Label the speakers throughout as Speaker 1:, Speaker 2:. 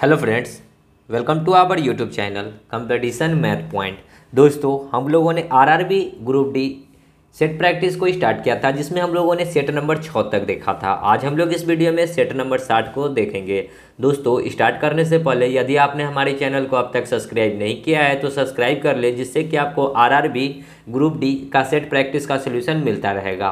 Speaker 1: hello friends welcome to our YouTube channel competition math point दोस्तों हम लोगों ने RRB group D set practice को स्टार्ट किया था जिसमें हम लोगों ने सेट नंबर छः तक देखा था आज हम लोग इस वीडियो में सेट नंबर साठ को देखेंगे दोस्तों स्टार्ट करने से पहले यदि आपने हमारे चैनल को अब तक सब्सक्राइब नहीं किया है तो सब्सक्राइब कर ले जिससे कि आपको आरआरबी ग्रुप डी का सेट प्रैक्टिस का सोल्यूशन मिलता रहेगा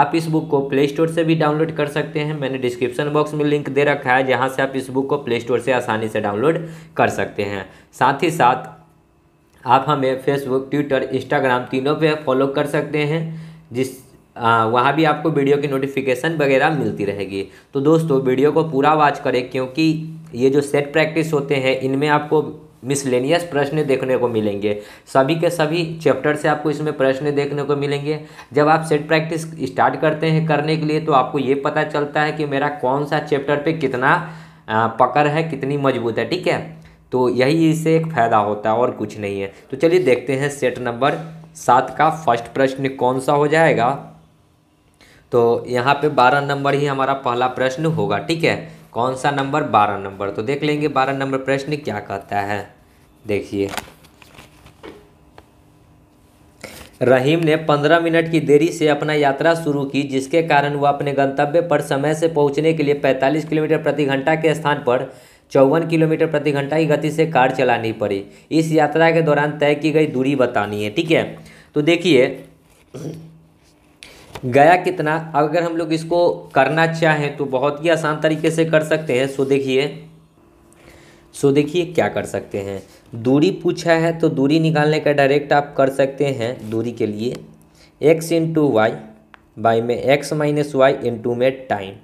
Speaker 1: आप इस बुक को प्ले स्टोर से भी डाउनलोड कर सकते हैं मैंने डिस्क्रिप्शन बॉक्स में लिंक दे रखा है जहाँ से आप इस बुक को प्ले स्टोर से आसानी से डाउनलोड कर सकते हैं साथ ही साथ आप हमें फेसबुक ट्विटर इंस्टाग्राम तीनों पे फॉलो कर सकते हैं जिस आ, वहाँ भी आपको वीडियो की नोटिफिकेशन वगैरह मिलती रहेगी तो दोस्तों वीडियो को पूरा वॉच करें क्योंकि ये जो सेट प्रैक्टिस होते हैं इनमें आपको मिसलेनियस प्रश्न देखने को मिलेंगे सभी के सभी चैप्टर से आपको इसमें प्रश्न देखने को मिलेंगे जब आप सेट प्रैक्टिस स्टार्ट करते हैं करने के लिए तो आपको ये पता चलता है कि मेरा कौन सा चैप्टर पे कितना पकड़ है कितनी मजबूत है ठीक है तो यही इसे एक फ़ायदा होता है और कुछ नहीं है तो चलिए देखते हैं सेट नंबर सात का फर्स्ट प्रश्न कौन सा हो जाएगा तो यहाँ पे बारह नंबर ही हमारा पहला प्रश्न होगा ठीक है कौन सा नंबर बारह नंबर तो देख लेंगे बारह नंबर प्रश्न क्या कहता है देखिए रहीम ने पंद्रह मिनट की देरी से अपना यात्रा शुरू की जिसके कारण वह अपने गंतव्य पर समय से पहुंचने के लिए पैंतालीस किलोमीटर प्रति घंटा के स्थान पर चौवन किलोमीटर प्रति घंटा की गति से कार चलानी पड़ी इस यात्रा के दौरान तय की गई दूरी बतानी है ठीक है तो देखिए गया कितना अगर हम लोग इसको करना चाहें तो बहुत ही आसान तरीके से कर सकते हैं सो देखिए सो देखिए क्या कर सकते हैं दूरी पूछा है तो दूरी निकालने का डायरेक्ट आप कर सकते हैं दूरी के लिए एक्स इंटू वाई बाई में एक्स माइनस वाई इंटू में टाइम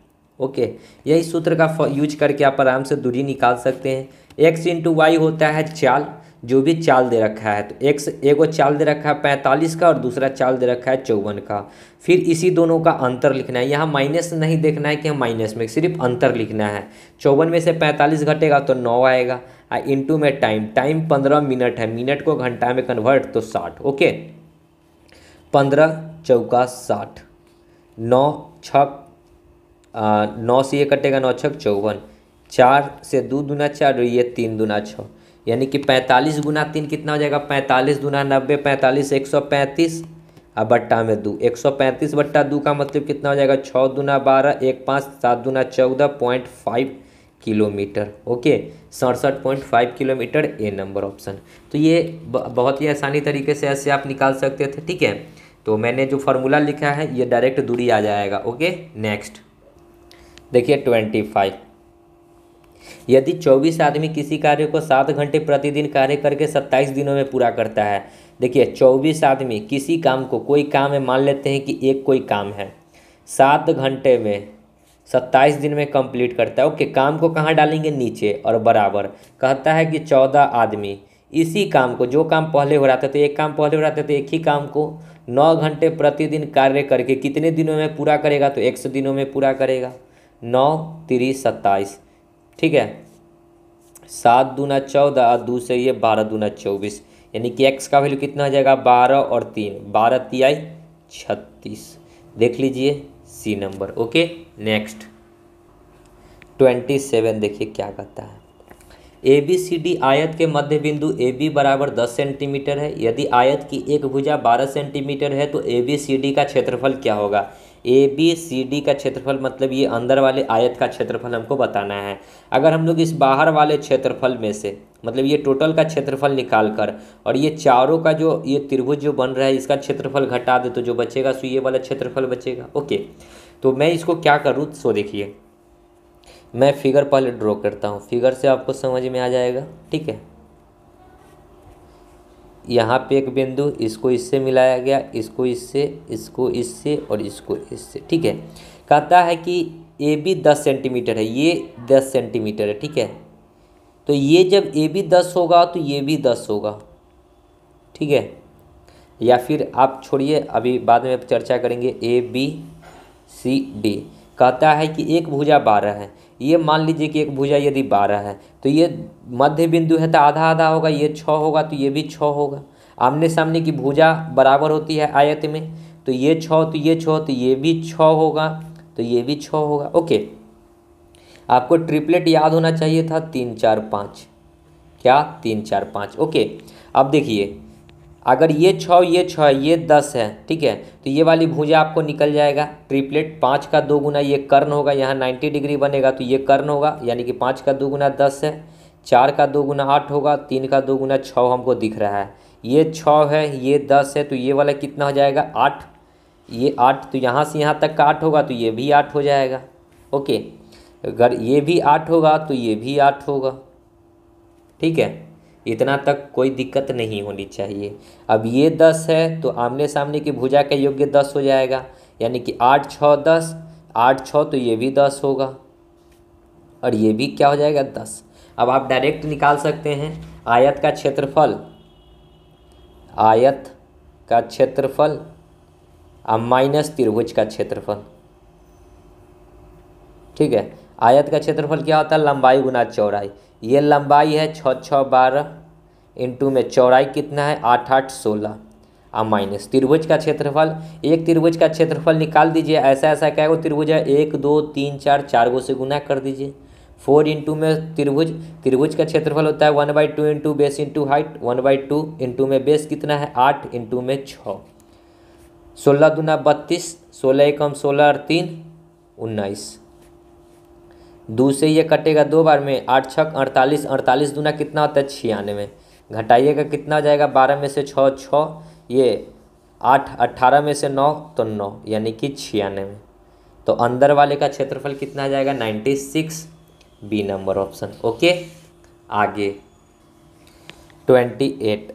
Speaker 1: ओके यही सूत्र का यूज करके आप आराम से दूरी निकाल सकते हैं एक्स इंटू वाई होता है चाल जो भी चाल दे रखा है तो एक्स एगो चाल दे रखा है पैंतालीस का और दूसरा चाल दे रखा है चौवन का फिर इसी दोनों का अंतर लिखना है यहाँ माइनस नहीं देखना है कि माइनस में सिर्फ अंतर लिखना है चौवन में से पैंतालीस घटेगा तो नौ आएगा आ इंटू में टाइम टाइम पंद्रह मिनट है मिनट को घंटा में कन्वर्ट तो साठ ओके पंद्रह चौका साठ नौ छः नौ से ये कटेगा नौ छः चौवन चार से दो दुना चार और ये तीन दुना छः यानी कि पैंतालीस गुना तीन कितना हो जाएगा पैंतालीस दुना नब्बे पैंतालीस एक सौ पैंतीस और बट्टा में दो एक सौ पैंतीस बट्टा दो का मतलब कितना हो जाएगा छः दुना बारह एक पाँच सात दुना चौदह पॉइंट फाइव किलोमीटर ओके सड़सठ point five kilometre A number option तो ये बहुत ही आसानी तरीके से ऐसे आप निकाल सकते थे ठीक है तो मैंने जो फार्मूला लिखा है ये डायरेक्ट दूरी आ जाएगा ओके नेक्स्ट देखिए ट्वेंटी फाइव यदि चौबीस आदमी किसी कार्य को सात घंटे प्रतिदिन कार्य करके सत्ताईस दिनों में पूरा करता है देखिए चौबीस आदमी किसी काम को कोई काम है मान लेते हैं कि एक कोई काम है सात घंटे में सत्ताईस दिन में कंप्लीट करता है ओके काम को कहाँ डालेंगे नीचे और बराबर कहता है कि चौदह आदमी इसी काम को जो काम पहले हो रहा था तो एक काम पहले हो रहा था तो एक ही काम को नौ घंटे प्रतिदिन कार्य करके कितने दिनों में पूरा करेगा तो एक सौ दिनों में पूरा करेगा नौ तीस सत्ताईस ठीक है सात दूना चौदह और दो से ये बारह दूना चौबीस यानी कि एक्स का वैल्यू कितना आ जाएगा बारह और तीन बारह तिहाई छत्तीस देख लीजिए C number okay next twenty seven देखिए क्या कहता है ए बी सी डी आयत के मध्य बिंदु ए बी बराबर दस सेंटीमीटर है यदि आयत की एक भुजा बारह सेंटीमीटर है तो ए बी सी डी का क्षेत्रफल क्या होगा ए बी सी डी का क्षेत्रफल मतलब ये अंदर वाले आयत का क्षेत्रफल हमको बताना है अगर हम लोग इस बाहर वाले क्षेत्रफल में से मतलब ये टोटल का क्षेत्रफल निकाल कर और ये चारों का जो ये त्रिभुज जो बन रहा है इसका क्षेत्रफल घटा दे तो जो बचेगा सो ये वाला क्षेत्रफल बचेगा ओके तो मैं इसको क्या करूँ सो देखिए मैं फिगर पहले ड्रॉ करता हूँ फिगर से आपको समझ में आ जाएगा ठीक है यहाँ पे एक बिंदु इसको इससे मिलाया गया इसको इससे इसको इससे और इसको इससे ठीक है कहता है कि ए बी दस सेंटीमीटर है ये दस सेंटीमीटर है ठीक है तो ये जब ए बी दस होगा तो ये भी दस होगा ठीक है या फिर आप छोड़िए अभी बाद में चर्चा करेंगे ए बी सी डी कहता है कि एक भुजा बारह है ये मान लीजिए कि एक भुजा यदि बारह है तो ये मध्य बिंदु है तो आधा आधा होगा ये छः होगा तो ये भी छः होगा आमने सामने की भुजा बराबर होती है आयत में तो ये छः तो ये छः तो ये भी छः होगा तो ये भी छः होगा ओके आपको ट्रिपलेट याद होना चाहिए था तीन चार पाँच क्या तीन चार पाँच ओके अब देखिए अगर ये छः ये छः ये दस है ठीक है तो ये वाली भुजा आपको निकल जाएगा ट्रिपलेट पाँच का दो गुना ये कर्ण होगा यहाँ नाइन्टी डिग्री बनेगा तो ये कर्ण होगा यानी कि पाँच का दो गुना दस है चार का दो गुना आठ होगा तीन का दो गुना छः हमको दिख रहा है ये छः है ये दस है तो ये वाला कितना हो जाएगा आठ ये आठ तो यहाँ से यहाँ तक का आठ होगा तो ये भी आठ हो जाएगा ओके अगर ये भी आठ होगा तो ये भी आठ होगा ठीक है इतना तक कोई दिक्कत नहीं होनी चाहिए अब ये दस है तो आमने सामने की भुजा के योग्य दस हो जाएगा यानी कि आठ छः दस आठ छः तो ये भी दस होगा और ये भी क्या हो जाएगा दस अब आप डायरेक्ट निकाल सकते हैं आयत का क्षेत्रफल आयत का क्षेत्रफल और माइनस त्रिभुज का क्षेत्रफल ठीक है आयत का क्षेत्रफल क्या होता है लंबाई गुना चौड़ाई ये लंबाई है छः छः बारह इंटू में चौड़ाई कितना है आठ आठ सोलह और माइनस त्रिभुज का क्षेत्रफल एक त्रिभुज का क्षेत्रफल निकाल दीजिए ऐसा ऐसा क्या गो त्रिभुज है एक दो तीन चार चार गो से गुना कर दीजिए फोर इंटू में त्रिभुज त्रिभुज का क्षेत्रफल होता है one by two into base into height one by two into में बेस कितना है आठ इंटू में छः सोलह दुना बत्तीस सोलह एकम सोलह और तीन उन्नीस दो से ये कटेगा दो बार में आठ छक अड़तालीस अड़तालीस दूना कितना होता है छियानवे घटाइएगा कितना हो जाएगा बारह में से छः छः ये आठ अट्ठारह में से नौ तो नौ यानी कि छियानवे तो अंदर वाले का क्षेत्रफल कितना जाएगा ninety six B number option okay आगे ट्वेंटी एट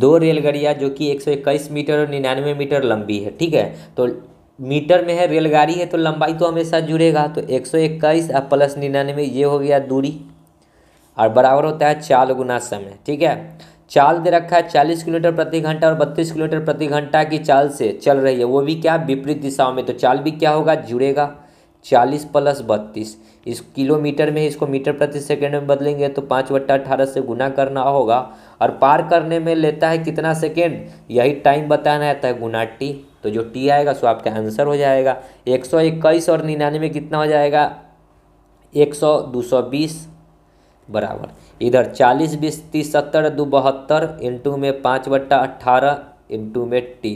Speaker 1: दो रेलगाड़ियाँ जो कि एक सौ इक्कीस मीटर और निन्यानवे मीटर लंबी है ठीक है तो मीटर में है रेलगाड़ी है तो लंबाई तो हमेशा जुड़ेगा तो एक सौ इक्कीस और प्लस निन्यानवे ये हो गया दूरी और बराबर होता है चाल गुना समय ठीक है चाल दे रखा है चालीस किलोमीटर प्रति घंटा और बत्तीस किलोमीटर प्रति घंटा की चाल से चल रही है वो भी क्या विपरीत दिशाओं में तो चाल भी क्या होगा जुड़ेगा चालीस प्लस बत्तीस इस किलोमीटर में इसको मीटर प्रति सेकेंड में बदलेंगे तो पाँच बट्टा अठारह से गुना करना होगा और पार करने में लेता है कितना सेकेंड यही टाइम बताना रहता है गुना टी तो जो टी आएगा सो आपका आंसर हो जाएगा एक सौ इक्कीस और निन्यानवे कितना हो जाएगा एक सौ दो सौ बीस बराबर इधर चालीस बीस तीस सत्तर दो बहत्तर इंटू में पाँच बट्टा अट्ठारह इंटू में टी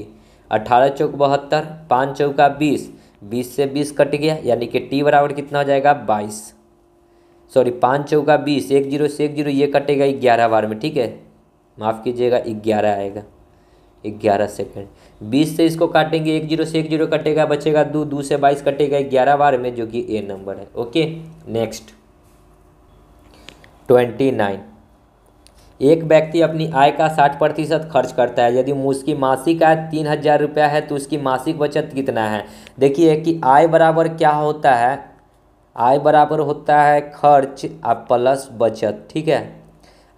Speaker 1: अट्ठारह चौक बहत्तर पाँच चौका बीस बीस से बीस कट गया यानी कि टी बराबर कितना हो जाएगा बाईस सॉरी पाँच चौका बीस एक जीरो से एक जीरो ये कटेगा ग्यारह बार में ठीक है माफ़ कीजिएगा ग्यारह आएगा ग्यारह सेकंड बीस से इसको काटेंगे एक जीरो से एक जीरो कटेगा बचेगा दो दो से बाईस कटेगा ग्यारह बार में जो कि ए नंबर है ओके नेक्स्ट ट्वेंटी नाइन एक व्यक्ति अपनी आय का साठ प्रतिशत खर्च करता है यदि उसकी मासिक आय तीन हज़ार रुपया है तो उसकी मासिक बचत कितना है देखिए कि आय बराबर क्या होता है आय बराबर होता है खर्च और प्लस बचत ठीक है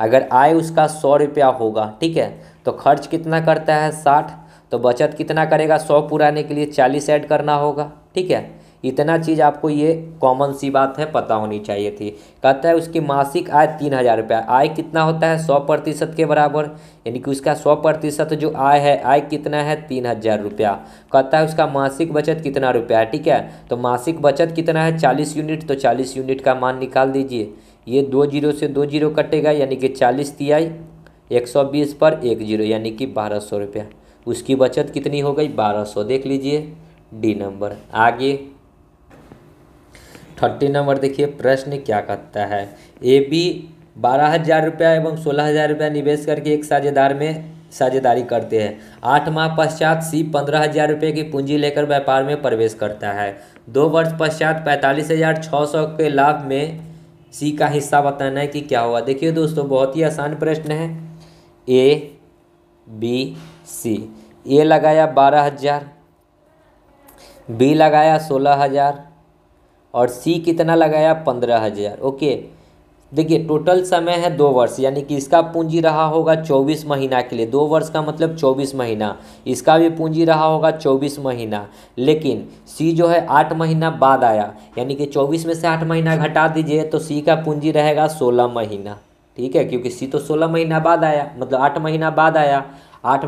Speaker 1: अगर आय उसका सौ रुपया होगा ठीक है तो खर्च कितना करता है साठ तो बचत कितना करेगा सौ पुराने के लिए चालीस ऐड करना होगा ठीक है इतना चीज़ आपको ये कॉमन सी बात है पता होनी चाहिए थी कहता है उसकी मासिक आय तीन हज़ार रुपया आय कितना होता है सौ प्रतिशत के बराबर यानी कि उसका सौ प्रतिशत जो आय है आय कितना है तीन हज़ार रुपया कहता है उसका मासिक बचत कितना रुपया है ठीक है तो मासिक बचत कितना है चालीस यूनिट तो चालीस यूनिट का मान निकाल दीजिए ये दो जीरो से दो जीरो कटेगा यानी कि चालीस तिहाई एक सौ बीस पर एक जीरो यानी कि बारह सौ रुपया उसकी बचत कितनी हो गई बारह सौ देख लीजिए डी नंबर आगे थर्टी नंबर देखिए प्रश्न क्या कहता है ए बी बारह हज़ार रुपया एवं सोलह हज़ार रुपया निवेश करके एक साझेदार में साझेदारी करते हैं आठ माह पश्चात सी पंद्रह हज़ार रुपये की पूंजी लेकर व्यापार में प्रवेश करता है दो वर्ष पश्चात पैंतालीस हज़ार छः सौ के लाभ में सी का हिस्सा बताना है कि क्या हुआ देखिए दोस्तों बहुत ही आसान प्रश्न है ए बी सी ए लगाया बारह हजार बी लगाया सोलह हजार और सी कितना लगाया पंद्रह हजार ओके देखिए टोटल समय है दो वर्ष यानी कि इसका पूंजी रहा होगा चौबीस महीना के लिए दो वर्ष का मतलब चौबीस महीना इसका भी पूंजी रहा होगा चौबीस महीना लेकिन सी जो है आठ महीना बाद आया यानी कि चौबीस में से आठ महीना घटा दीजिए तो सी का पूंजी रहेगा सोलह महीना ठीक है क्योंकि सी तो सोलह महीना बाद आया मतलब आठ महीना बाद आया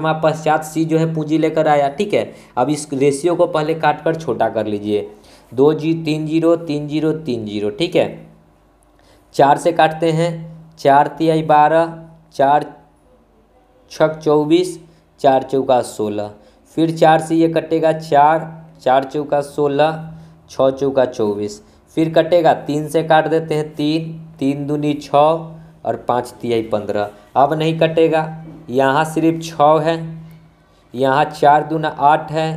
Speaker 1: माह पश्चात सी जो है पूंजी लेकर आया ठीक है अब इस रेशियो को पहले काट कर छोटा कर लीजिए दो जी तीन जीरो तीन जीरो तीन जीरो ठीक है चार से काटते हैं चार तिहाई बारह चार छक चौबीस चार चौका सोलह फिर चार से ये कटेगा चार चार चौका सोलह छः चौका चौबीस फिर कटेगा तीन से काट देते हैं तीन तीन दूनी छः और पाँच तिहाई पंद्रह अब नहीं कटेगा यहाँ सिर्फ छः है यहाँ चार दूना आठ है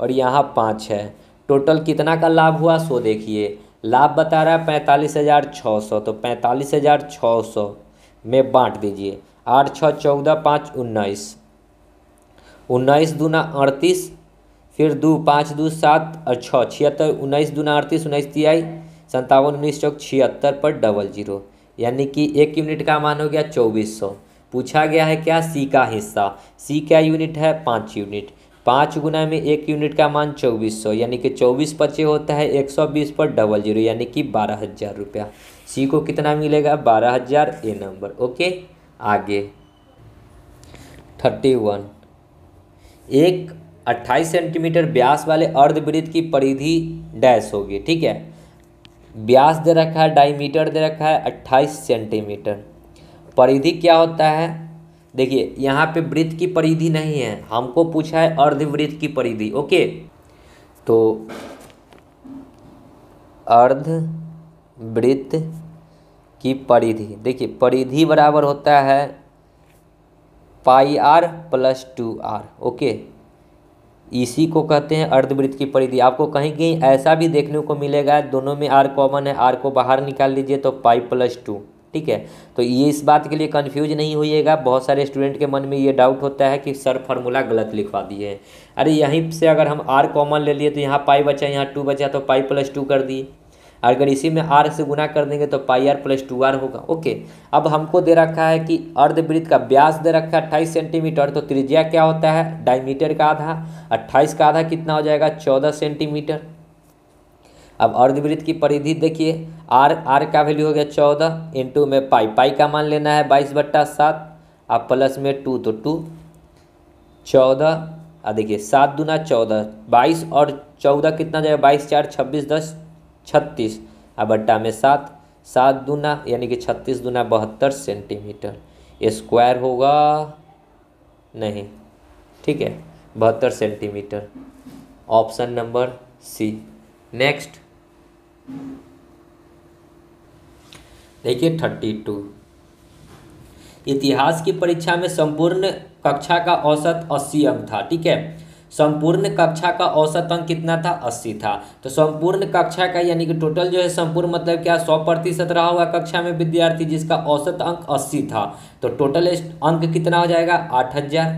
Speaker 1: और यहाँ पाँच है टोटल कितना का लाभ हुआ सो देखिए लाभ बता रहा है पैंतालीस हज़ार छः सौ तो पैंतालीस हज़ार छः सौ में बांट दीजिए आठ छः चौदह पाँच उन्नीस उन्नीस दूना अड़तीस फिर दो पाँच दो सात और छः छिहत्तर उन्नीस दूना अड़तीस उन्नीस तिहाई संतावन उन्नीस चौक छिहत्तर पर डबल जीरो यानी कि एक यूनिट का मान हो गया चौबीस सौ पूछा गया है क्या सी का हिस्सा सी क्या यूनिट है पाँच यूनिट पाँच गुना में एक यूनिट का मान चौबीस सौ यानी कि चौबीस चे होता है एक सौ बीस पर डबल जीरो यानी कि बारह हज़ार रुपया सी को कितना मिलेगा बारह हज़ार ए नंबर ओके आगे थर्टी वन एक अट्ठाईस सेंटीमीटर व्यास वाले अर्धवृत्त की परिधि डैश होगी ठीक है व्यास दे रखा है डाईमीटर दे रखा है अट्ठाईस सेंटीमीटर परिधि क्या होता है देखिए यहाँ पे वृत्त की परिधि नहीं है हमको पूछा है अर्धवृत्त की परिधि ओके तो अर्ध वृत्त की परिधि देखिए परिधि बराबर होता है pi R plus two R okay इसी को कहते हैं अर्धवृत्त की परिधि आपको कहीं कहीं ऐसा भी देखने को मिलेगा दोनों में आर कॉमन है आर को बाहर निकाल लीजिए तो पाई प्लस टू ठीक है तो ये इस बात के लिए कन्फ्यूज नहीं होइएगा बहुत सारे स्टूडेंट के मन में ये डाउट होता है कि सर फार्मूला गलत लिखवा दिए हैं अरे यहीं से अगर हम आर कॉमन ले लिए तो यहाँ पाई बचा यहाँ टू बचा तो पाई प्लस टू कर दिए अगर इसी में आर से गुना कर देंगे तो pi R plus two R होगा ओके अब हमको दे रखा है कि अर्धवृत्त का व्यास दे रखा है अट्ठाईस सेंटीमीटर तो त्रिज्या क्या होता है डायमीटर का आधा अट्ठाईस का आधा कितना हो जाएगा चौदह सेंटीमीटर अब अर्धवृत्त की परिधि देखिए आर आर का वैल्यू हो गया चौदह इंटू में पाई पाई का मान लेना है बाईस बट्टा सात अब प्लस में टू तो टू चौदह और देखिए सात दूना चौदह बाईस और चौदह कितना जाएगा बाईस चार छब्बीस दस छत्तीस और बट्टा में सात सात दूना यानी कि छत्तीस दूना बहत्तर सेंटीमीटर स्क्वायर होगा नहीं ठीक है बहत्तर centimetre option number C next देखिए थर्टी टू इतिहास की परीक्षा में संपूर्ण कक्षा का औसत अस्सी अंक था ठीक है संपूर्ण कक्षा का औसत अंक कितना था अस्सी था तो संपूर्ण कक्षा का यानी कि टोटल जो है संपूर्ण मतलब क्या सौ प्रतिशत रहा हुआ कक्षा में विद्यार्थी जिसका औसत अंक अस्सी था तो टोटल अंक कितना हो जाएगा आठ हजार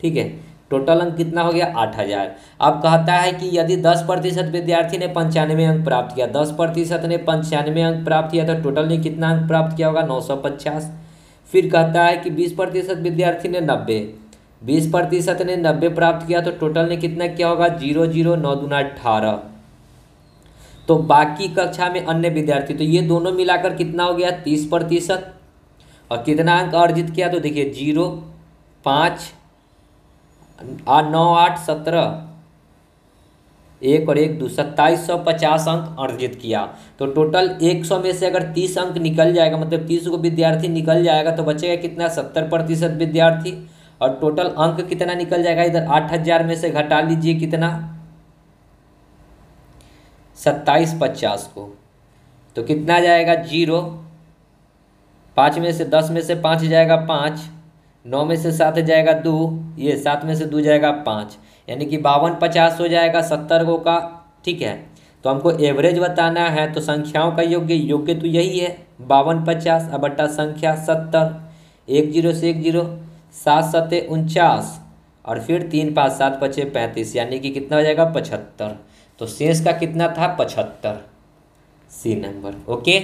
Speaker 1: ठीक है टोटल अंक कितना हो गया आठ हज़ार अब कहता है कि यदि दस प्रतिशत विद्यार्थी ने पंचानवे अंक प्राप्त किया दस प्रतिशत ने पंचानवे अंक प्राप्त किया तो टोटल ने कितना अंक प्राप्त किया होगा नौ सौ पचास फिर कहता है कि बीस प्रतिशत विद्यार्थी ने नब्बे बीस प्रतिशत ने नब्बे प्राप्त किया तो टोटल ने कितना किया होगा जीरो जीरो नौ दूना अठारह तो बाकी कक्षा में अन्य विद्यार्थी तो ये दोनों मिलाकर कितना हो गया तीस प्रतिशत और कितना अंक अर्जित किया तो देखिए जीरो पाँच आ नौ आठ सत्रह एक और एक दो सत्ताईस सौ पचास अंक अर्जित किया तो टोटल एक सौ में से अगर तीस अंक निकल जाएगा मतलब तीस को विद्यार्थी निकल जाएगा तो बचेगा कितना सत्तर प्रतिशत विद्यार्थी और टोटल अंक कितना निकल जाएगा इधर आठ हजार में से घटा लीजिए कितना सत्ताईस पचास को तो कितना जाएगा जीरो पाँच में से दस में से पाँच जाएगा पाँच नौ में से सात जाएगा दो ये सात में से दो जाएगा पाँच यानी कि बावन पचास हो जाएगा सत्तर को का ठीक है तो हमको एवरेज बताना है तो संख्याओं का योग्य योग्य तो यही है बावन पचास अब संख्या सत्तर एक जीरो से एक जीरो सात सत्ते उनचास और फिर तीन पाँच सात पचे पैंतीस यानी कि कितना हो जाएगा पचहत्तर तो शेष का कितना था पचहत्तर C number okay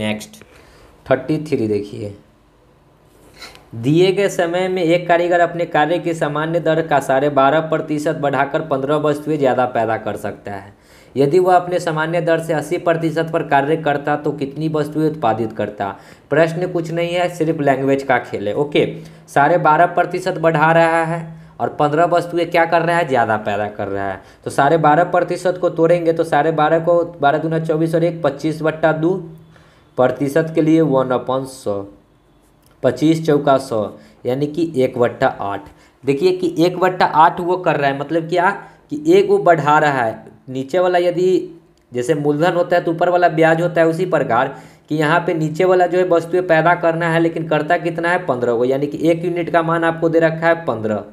Speaker 1: next thirty three देखिए दिए गए समय में एक कारीगर अपने कार्य की सामान्य दर का साढ़े बारह प्रतिशत बढ़ाकर पंद्रह वस्तुएं ज़्यादा पैदा कर सकता है यदि वह अपने सामान्य दर से अस्सी प्रतिशत पर कार्य करता तो कितनी वस्तुएं उत्पादित करता प्रश्न कुछ नहीं है सिर्फ लैंग्वेज का खेल है ओके साढ़े बारह प्रतिशत बढ़ा रहा है और पंद्रह वस्तुएं क्या कर रहा है ज़्यादा पैदा कर रहा है तो साढ़े बारह प्रतिशत को तोड़ेंगे तो साढ़े बारह को बारह दूना चौबीस और एक पच्चीस बट्टा दो प्रतिशत के लिए वन अपॉन सौ पच्चीस चौका सौ यानी कि एक बट्टा आठ देखिए कि एक बट्टा आठ वो कर रहा है मतलब क्या कि एक वो बढ़ा रहा है नीचे वाला यदि जैसे मूलधन होता है तो ऊपर वाला ब्याज होता है उसी प्रकार कि यहाँ पे नीचे वाला जो है वस्तुएँ पैदा करना है लेकिन करता कितना है पंद्रह को यानी कि एक यूनिट का मान आपको दे रखा है पंद्रह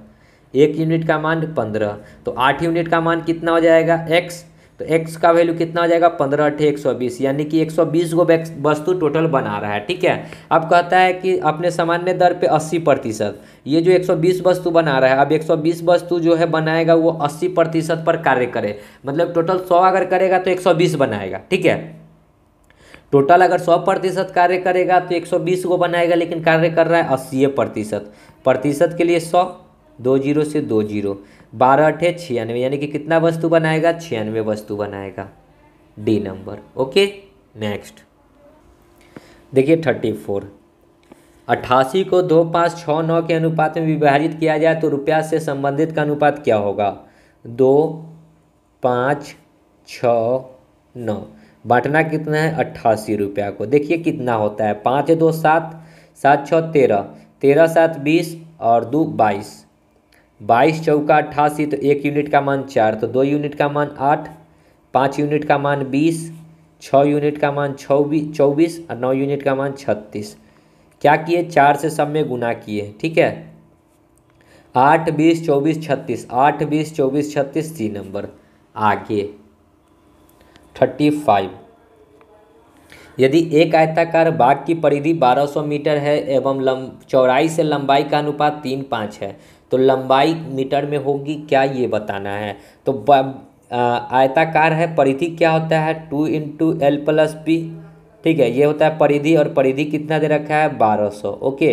Speaker 1: एक यूनिट का मान पंद्रह तो आठ यूनिट का मान कितना हो जाएगा एक्स तो एक्स का वैल्यू कितना आ जाएगा पंद्रह अठे एक सौ बीस यानी कि एक सौ बीस गो वस्तु टोटल बना रहा है ठीक है अब कहता है कि अपने सामान्य दर पे अस्सी प्रतिशत ये जो एक सौ बीस वस्तु बना रहा है अब एक सौ बीस वस्तु जो है बनाएगा वो अस्सी प्रतिशत पर कार्य करे मतलब टोटल सौ अगर करेगा तो एक सौ बीस बनाएगा ठीक है टोटल अगर सौ प्रतिशत कार्य करेगा तो एक सौ बीस को बनाएगा लेकिन कार्य कर रहा है अस्सी प्रतिशत प्रतिशत के लिए सौ दो जीरो से दो जीरो बारह अठे छियानवे यानी कि कितना वस्तु बनाएगा छियानवे वस्तु बनाएगा डी नंबर ओके नेक्स्ट देखिए थर्टी फोर अट्ठासी को दो पाँच छः नौ के अनुपात में विभाजित किया जाए तो रुपया से संबंधित का अनुपात क्या होगा दो पाँच छ नौ बांटना कितना है अट्ठासी रुपया को देखिए कितना होता है पाँच दो सात सात छः तेरह तेरह सात बीस और दो बाईस बाईस चौका अट्ठासी तो एक यूनिट का मान चार तो दो यूनिट का मान आठ पाँच यूनिट का मान बीस छः यूनिट का मान छब्बीस चौबीस और नौ यूनिट का मान छत्तीस क्या किए चार से सब में गुना किए ठीक है आठ बीस चौबीस छत्तीस आठ बीस चौबीस छत्तीस सी नंबर आगे थर्टी फाइव यदि एक आयताकार बाघ की परिधि 1200 मीटर है एवं लंब चौड़ाई से लंबाई का अनुपात तीन पाँच है तो लंबाई मीटर में होगी क्या ये बताना है तो आयताकार है परिधि क्या होता है two into L plus P ठीक है ये होता है परिधि और परिधि कितना दे रखा है बारह सौ ओके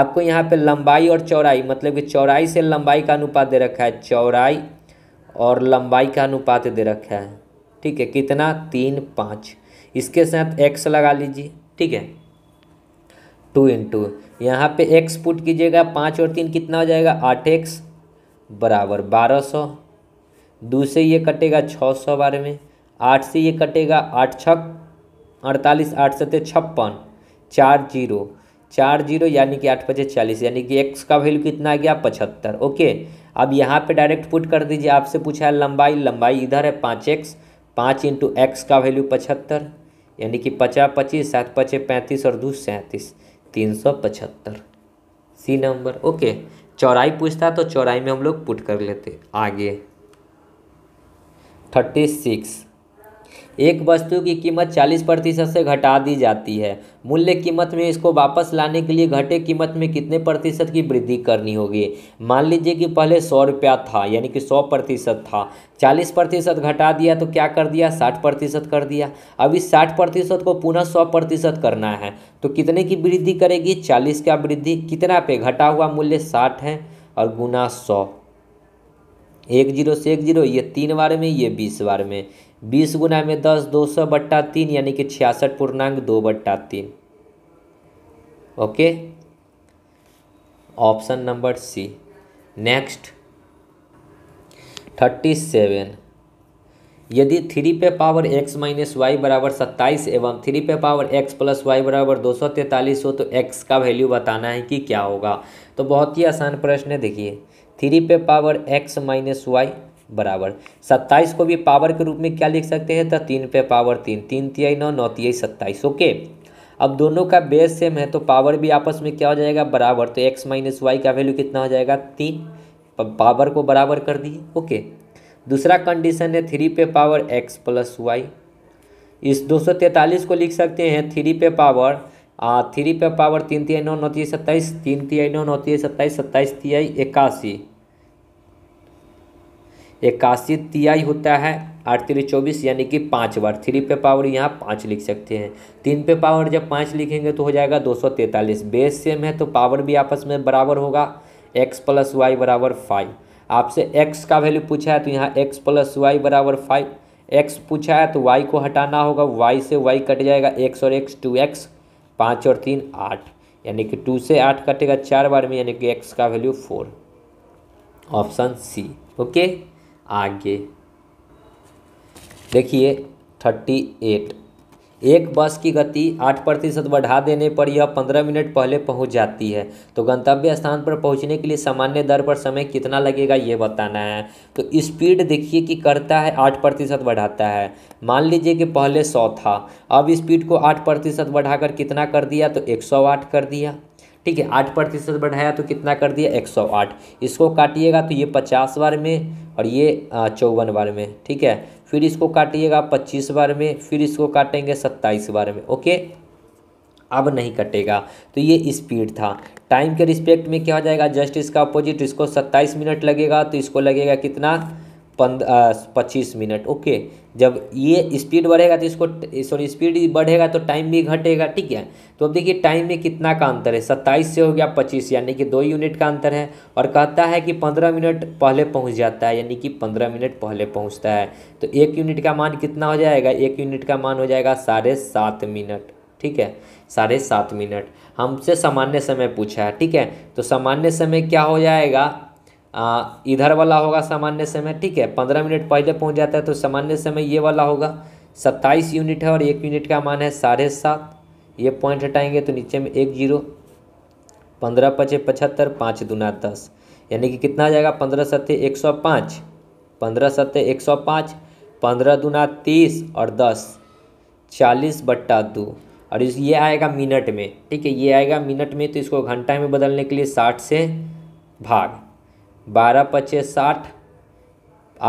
Speaker 1: आपको यहाँ पे लंबाई और चौड़ाई मतलब कि चौड़ाई से लंबाई का अनुपात दे रखा है चौड़ाई और लंबाई का अनुपात दे रखा है ठीक है कितना तीन पाँच इसके साथ एक्स लगा लीजिए ठीक है टू इंटू यहाँ पे एक्स पुट कीजिएगा पाँच और तीन कितना हो जाएगा आठ एक्स बराबर बारह सौ दो से ये कटेगा छः सौ बारह में आठ से ये कटेगा आठ छक अड़तालीस आठ सत्य छप्पन चार जीरो चार जीरो यानी कि आठ पचे चालीस यानी कि एक्स का वैल्यू कितना आ गया पचहत्तर ओके अब यहाँ पे डायरेक्ट पुट कर दीजिए आपसे पूछा है लंबाई लंबाई इधर है पाँच एक्स पाँच इंटू एक्स का वैल्यू पचहत्तर यानी कि पचास पच्चीस सात पचे पैंतीस और दो सैंतीस तीन सौ पचहत्तर सी नंबर ओके चौराई पूछता तो चौराई में हम लोग पुट कर लेते आगे थर्टी सिक्स एक वस्तु की कीमत 40 प्रतिशत से घटा दी जाती है मूल्य कीमत में इसको वापस लाने के लिए घटे कीमत में कितने प्रतिशत की वृद्धि करनी होगी मान लीजिए कि पहले सौ रुपया था यानी कि सौ प्रतिशत था चालीस प्रतिशत घटा दिया तो क्या कर दिया साठ प्रतिशत कर दिया अब इस साठ प्रतिशत को पुनः सौ प्रतिशत करना है तो कितने की वृद्धि करेगी चालीस का वृद्धि कितना पे घटा हुआ मूल्य साठ है और गुना सौ एक जीरो से एक जीरो ये तीन बार में ये बीस बार में बीस गुना में दस दो सौ बट्टा तीन यानी कि छियासठ पूर्णांक दो बट्टा तीन okay option number C next thirty seven यदि थ्री पे पावर एक्स माइनस वाई बराबर सत्ताईस एवं थ्री पे पावर एक्स प्लस वाई बराबर दो सौ तैंतालीस हो तो एक्स का वैल्यू बताना है कि क्या होगा तो बहुत ही आसान प्रश्न है देखिए थ्री पे पावर एक्स माइनस वाई बराबर सत्ताईस को भी पावर के रूप में क्या लिख सकते हैं तो तीन पे पावर तीन तीन तिहाई नौ नौ तिहाई सत्ताईस ओके अब दोनों का बेस सेम है तो पावर भी आपस में क्या हो जाएगा बराबर तो एक्स माइनस वाई का वैल्यू कितना हो जाएगा तीन पावर को बराबर कर दिए ओके दूसरा कंडीशन है थ्री पे पावर एक्स प्लस वाई इस दो सौ तैंतालीस को लिख सकते हैं थ्री पे पावर थ्री पे पावर तीन तिहाई नौ नौ तिहाई सत्ताईस तीन तिहाई नौ नौ तिहाई सत्ताईस सत्ताईस तिहाई इक्यासी इक्यासी तिहाई होता है आठ तिर चौबीस यानी कि पाँच बार थ्री पे पावर यहाँ पाँच लिख सकते हैं तीन पे पावर जब पाँच लिखेंगे तो हो जाएगा दो सौ तैंतालीस बेस सेम है तो पावर भी आपस में बराबर होगा एक्स प्लस वाई बराबर फाइव आपसे एक्स का वैल्यू पूछा है तो यहाँ एक्स प्लस वाई बराबर फाइव एक्स पूछा है तो वाई को हटाना होगा वाई से वाई कट जाएगा एक्स और एक्स टू एक्स पाँच और तीन आठ यानी कि टू से आठ कटेगा चार बार में यानी कि एक्स का value four option C okay आगे देखिए थर्टी एट एक बस की गति आठ प्रतिशत बढ़ा देने पर यह पंद्रह मिनट पहले पहुंच जाती है तो गंतव्य स्थान पर पहुंचने के लिए सामान्य दर पर समय कितना लगेगा ये बताना है तो स्पीड देखिए कि करता है आठ प्रतिशत बढ़ाता है मान लीजिए कि पहले सौ था अब स्पीड को आठ प्रतिशत बढ़ाकर कितना कर दिया तो एक सौ आठ कर दिया ठीक है आठ प्रतिशत बढ़ाया तो कितना कर दिया एक सौ आठ इसको काटिएगा तो ये पचास बार में और ये चौवन बार में ठीक है फिर इसको काटिएगा पच्चीस बार में फिर इसको काटेंगे सत्ताईस बार में ओके अब नहीं कटेगा तो ये स्पीड था टाइम के रिस्पेक्ट में क्या हो जाएगा जस्ट इसका अपोजिट इसको सत्ताईस मिनट लगेगा तो इसको लगेगा कितना पंद पच्चीस मिनट ओके जब ये स्पीड बढ़ेगा तो इसको सॉरी स्पीड बढ़ेगा तो टाइम भी घटेगा ठीक है तो अब देखिए टाइम में कितना का अंतर है सत्ताईस से हो गया पच्चीस यानी कि दो यूनिट का अंतर है और कहता है कि पंद्रह मिनट पहले पहुंच जाता है यानी कि पंद्रह मिनट पहले पहुंचता है तो एक यूनिट का मान कितना हो जाएगा एक यूनिट का मान हो जाएगा साढ़े सात मिनट ठीक है साढ़े सात मिनट हमसे सामान्य समय पूछा है ठीक है तो सामान्य समय क्या हो जाएगा आ, इधर वाला होगा सामान्य समय ठीक है पंद्रह मिनट पहले पहुंच जाता है तो सामान्य समय ये वाला होगा सत्ताईस यूनिट है और एक यूनिट का मान है साढ़े सात ये पॉइंट हटाएंगे तो नीचे में एक जीरो पंद्रह पचे पचहत्तर पाँच दुना दस यानी कि कितना आ जाएगा पंद्रह सत्य एक सौ पाँच पंद्रह सत्य एक सौ पाँच पंद्रह दुना तीस और दस चालीस बट्टा दो और इस ये आएगा मिनट में ठीक है ये आएगा मिनट में तो इसको घंटा में बदलने के लिए साठ से भाग बारह पचे साठ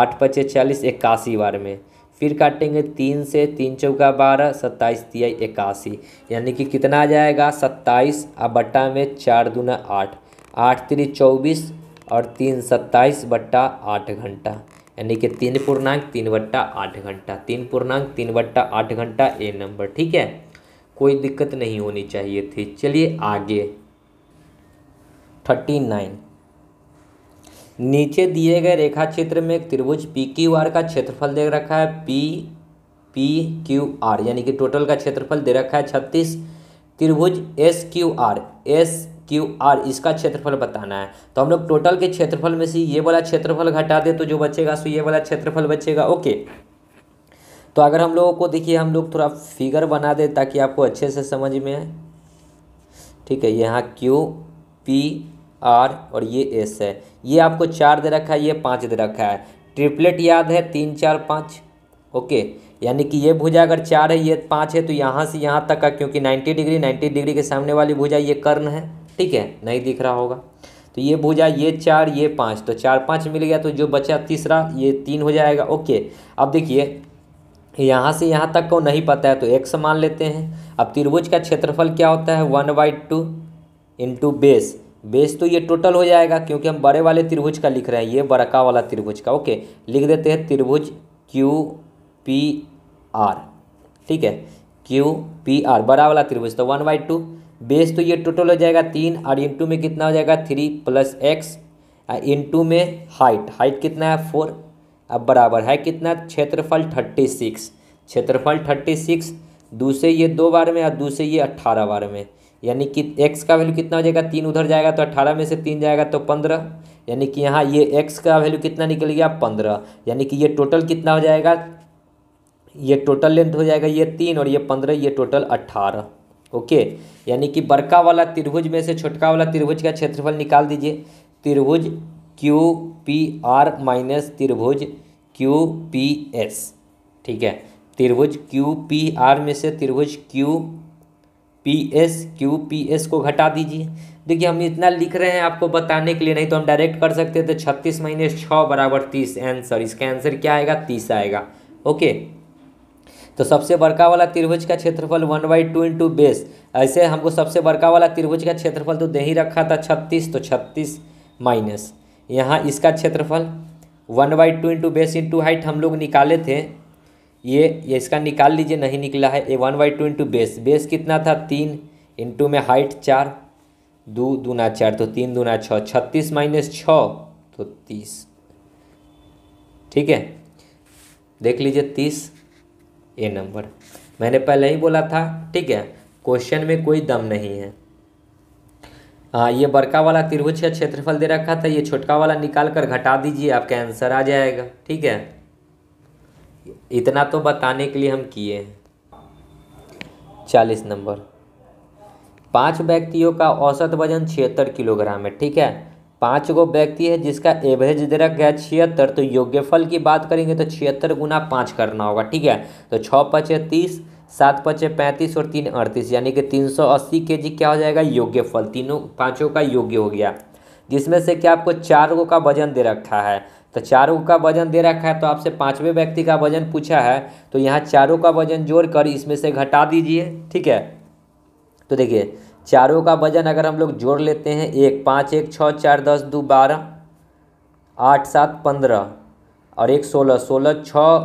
Speaker 1: आठ पचे चालीस इक्यासी बार में फिर काटेंगे तीन से तीन चौका बारह सत्ताईस तिहाई इक्यासी यानी कि कितना आ जाएगा सत्ताईस और बट्टा में चार दूना आठ आठ त्री चौबीस और तीन सत्ताईस बट्टा आठ घंटा यानी कि तीन पूर्णांक तीन बट्टा आठ घंटा तीन पूर्णांक तीन बट्टा आठ घंटा ए नंबर ठीक है कोई दिक्कत नहीं होनी चाहिए थी चलिए आगे थर्टी नाइन नीचे दिए गए रेखा क्षेत्र में एक त्रिभुज पी क्यू आर का क्षेत्रफल दे रखा है पी पी क्यू आर यानी कि टोटल का क्षेत्रफल दे रखा है छत्तीस त्रिभुज S Q R S Q R इसका क्षेत्रफल बताना है तो हम लोग टोटल के क्षेत्रफल में से ये वाला क्षेत्रफल घटा दे तो जो बचेगा सो ये वाला क्षेत्रफल बचेगा ओके तो अगर हम लोगों को देखिए हम लोग थोड़ा फिगर बना दे ताकि आपको अच्छे से समझ में आए ठीक है यहाँ क्यू पी आर और ये एस है ये आपको चार दे रखा है ये पाँच दे रखा है ट्रिपलेट याद है तीन चार पाँच ओके यानी कि ये भुजा अगर चार है ये पाँच है तो यहाँ से यहाँ तक का क्योंकि नाइन्टी डिग्री नाइन्टी डिग्री के सामने वाली भुजा ये कर्ण है ठीक है नहीं दिख रहा होगा तो ये भुजा ये चार ये पाँच तो चार पाँच मिल गया तो जो बचा तीसरा ये तीन हो जाएगा ओके अब देखिए यहाँ से यहाँ तक को नहीं पता है तो एक समान लेते हैं अब त्रिभुज का क्षेत्रफल क्या होता है one by two into base base तो ये टोटल हो जाएगा क्योंकि हम बड़े वाले त्रिभुज का लिख रहे हैं ये बड़का वाला त्रिभुज का ओके लिख देते हैं त्रिभुज क्यू पी आर ठीक है क्यू पी आर बड़ा वाला त्रिभुज तो वन बाई टू बेस तो ये टोटल हो जाएगा तीन और टू में कितना हो जाएगा थ्री प्लस एक्स टू में हाइट हाइट कितना है फोर अब बराबर है कितना क्षेत्रफल थर्टी सिक्स क्षेत्रफल थर्टी सिक्स दूसरे ये दो बार में और दूसरे ये अट्ठारह बार में यानी कि एक्स का वैल्यू कितना हो जाएगा तीन उधर जाएगा तो अट्ठारह में से तीन जाएगा तो पंद्रह यानी कि यहाँ ये एक्स का वैल्यू कितना निकल गया पंद्रह यानी कि ये टोटल कितना हो जाएगा ये टोटल लेंथ हो जाएगा ये तीन और ये पंद्रह ये टोटल अट्ठारह ओके यानी कि बड़का वाला त्रिभुज में से छोटका वाला त्रिभुज का क्षेत्रफल निकाल दीजिए त्रिभुज क्यू पी आर माइनस त्रिभुज क्यू पी एस ठीक है त्रिभुज क्यू पी आर में से त्रिभुज Q P S Q P S को घटा दीजिए देखिए हम इतना लिख रहे हैं आपको बताने के लिए नहीं तो हम डायरेक्ट कर सकते थे तो छत्तीस माइनस छः बराबर तीस आंसर इसका आंसर क्या आएगा तीस आएगा ओके तो सबसे बड़का वाला त्रिभुज का क्षेत्रफल one by two into base ऐसे हमको सबसे बड़का वाला त्रिभुज का क्षेत्रफल तो दे ही रखा था छत्तीस तो छत्तीस माइनस यहाँ इसका क्षेत्रफल one by two into base into height हम लोग निकाले थे ये ये इसका निकाल लीजिए नहीं निकला है A one by two into base base कितना था तीन इंटू में हाइट चार दो दूना चार तो तीन दूना छः छत्तीस माइनस छः तो तीस ठीक है देख लीजिए तीस ए नंबर मैंने पहले ही बोला था ठीक है क्वेश्चन में कोई दम नहीं है हाँ ये बड़का वाला त्रिभुज का क्षेत्रफल दे रखा था ये छोटका वाला निकाल कर घटा दीजिए आपका आंसर आ जाएगा ठीक है इतना तो बताने के लिए हम किए हैं चालीस नंबर पांच व्यक्तियों का औसत वजन छिहत्तर किलोग्राम है ठीक है पांच गो व्यक्ति है जिसका एवरेज दे रखा है छिहत्तर तो योग्यफल की बात करेंगे तो छिहत्तर गुना पाँच करना होगा ठीक है तो छः पचे तीस सात पचे पैंतीस और तीन अड़तीस यानी कि तीन सौ अस्सी के जी क्या हो जाएगा योग्य फल तीनों पाँचों का योग्य हो गया जिसमें से क्या आपको चार गो का वजन दे रखा है तो चारों का वजन दे रखा है तो आपसे पांचवें व्यक्ति का वजन पूछा है तो यहाँ चारों का वजन जोड़ कर इसमें से घटा दीजिए ठीक है तो देखिए चारों का वजन अगर हम लोग जोड़ लेते हैं एक पाँच एक छः चार दस दो बारह आठ सात पंद्रह और एक सोलह सोलह छः